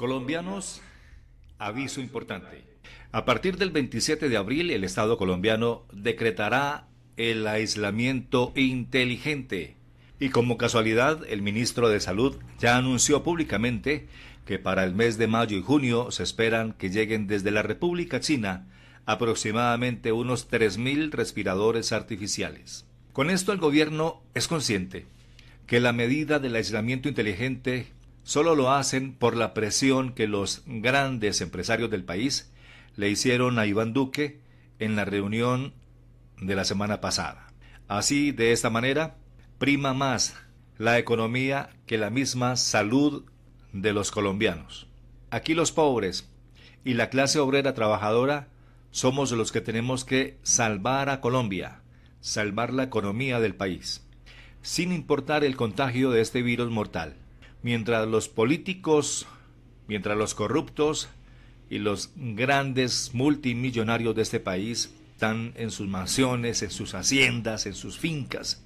Colombianos, aviso importante. A partir del 27 de abril, el Estado colombiano decretará el aislamiento inteligente. Y como casualidad, el ministro de Salud ya anunció públicamente que para el mes de mayo y junio se esperan que lleguen desde la República China aproximadamente unos 3.000 respiradores artificiales. Con esto el gobierno es consciente que la medida del aislamiento inteligente solo lo hacen por la presión que los grandes empresarios del país le hicieron a Iván Duque en la reunión de la semana pasada. Así, de esta manera, prima más la economía que la misma salud de los colombianos. Aquí los pobres y la clase obrera trabajadora somos los que tenemos que salvar a Colombia, salvar la economía del país, sin importar el contagio de este virus mortal mientras los políticos, mientras los corruptos y los grandes multimillonarios de este país están en sus mansiones, en sus haciendas, en sus fincas,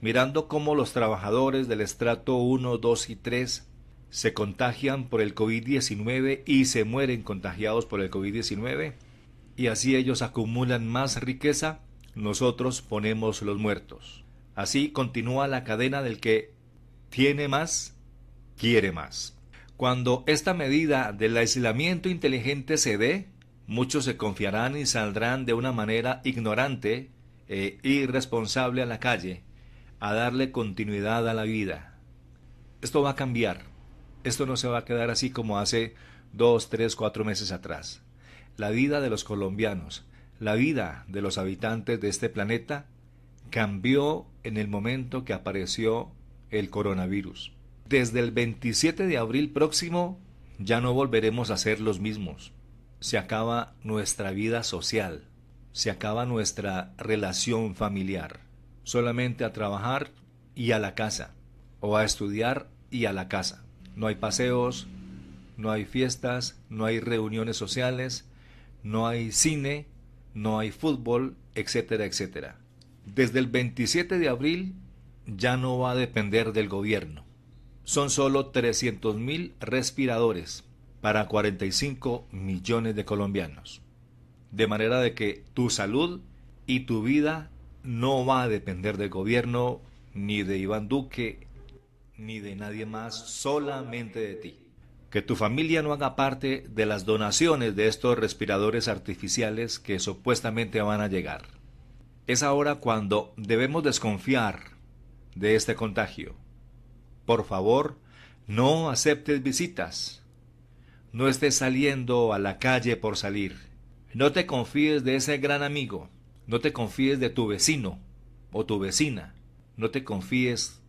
mirando cómo los trabajadores del estrato 1, 2 y 3 se contagian por el COVID-19 y se mueren contagiados por el COVID-19, y así ellos acumulan más riqueza, nosotros ponemos los muertos. Así continúa la cadena del que tiene más quiere más. Cuando esta medida del aislamiento inteligente se dé, muchos se confiarán y saldrán de una manera ignorante e eh, irresponsable a la calle, a darle continuidad a la vida. Esto va a cambiar. Esto no se va a quedar así como hace dos, tres, cuatro meses atrás. La vida de los colombianos, la vida de los habitantes de este planeta cambió en el momento que apareció el coronavirus. Desde el 27 de abril próximo ya no volveremos a ser los mismos. Se acaba nuestra vida social, se acaba nuestra relación familiar, solamente a trabajar y a la casa, o a estudiar y a la casa. No hay paseos, no hay fiestas, no hay reuniones sociales, no hay cine, no hay fútbol, etcétera, etcétera. Desde el 27 de abril ya no va a depender del gobierno son solo 300.000 respiradores para 45 millones de colombianos. De manera de que tu salud y tu vida no va a depender del gobierno, ni de Iván Duque, ni de nadie más, solamente de ti. Que tu familia no haga parte de las donaciones de estos respiradores artificiales que supuestamente van a llegar. Es ahora cuando debemos desconfiar de este contagio por favor, no aceptes visitas. No estés saliendo a la calle por salir. No te confíes de ese gran amigo. No te confíes de tu vecino o tu vecina. No te confíes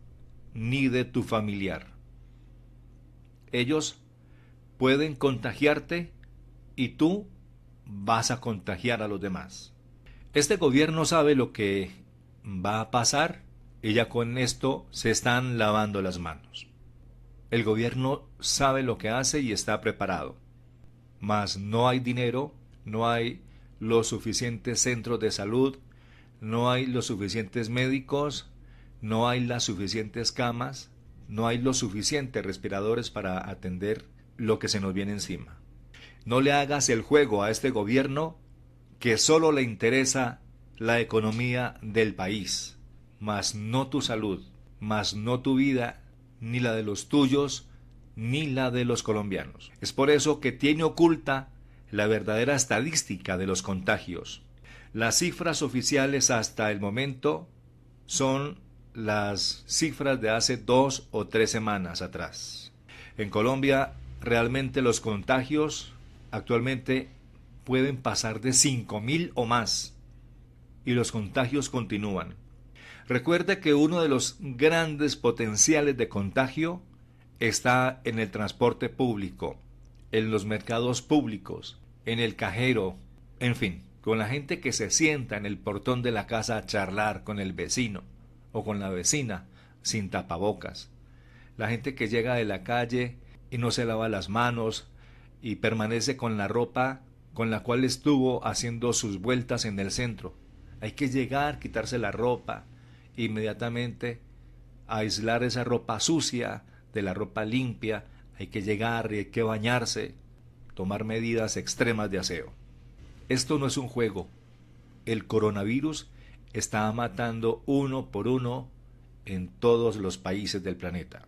ni de tu familiar. Ellos pueden contagiarte y tú vas a contagiar a los demás. Este gobierno sabe lo que va a pasar y ya con esto se están lavando las manos. El gobierno sabe lo que hace y está preparado, mas no hay dinero, no hay los suficientes centros de salud, no hay los suficientes médicos, no hay las suficientes camas, no hay los suficientes respiradores para atender lo que se nos viene encima. No le hagas el juego a este gobierno que solo le interesa la economía del país mas no tu salud, mas no tu vida, ni la de los tuyos, ni la de los colombianos. Es por eso que tiene oculta la verdadera estadística de los contagios. Las cifras oficiales hasta el momento son las cifras de hace dos o tres semanas atrás. En Colombia realmente los contagios actualmente pueden pasar de 5.000 o más y los contagios continúan. Recuerde que uno de los grandes potenciales de contagio está en el transporte público, en los mercados públicos, en el cajero, en fin, con la gente que se sienta en el portón de la casa a charlar con el vecino o con la vecina sin tapabocas. La gente que llega de la calle y no se lava las manos y permanece con la ropa con la cual estuvo haciendo sus vueltas en el centro. Hay que llegar, quitarse la ropa, inmediatamente aislar esa ropa sucia de la ropa limpia, hay que llegar y hay que bañarse, tomar medidas extremas de aseo. Esto no es un juego. El coronavirus está matando uno por uno en todos los países del planeta.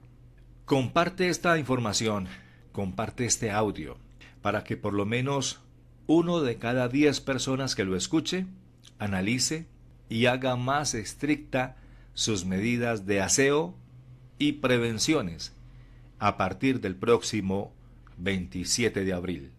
Comparte esta información, comparte este audio, para que por lo menos uno de cada diez personas que lo escuche analice y haga más estricta sus medidas de aseo y prevenciones a partir del próximo 27 de abril.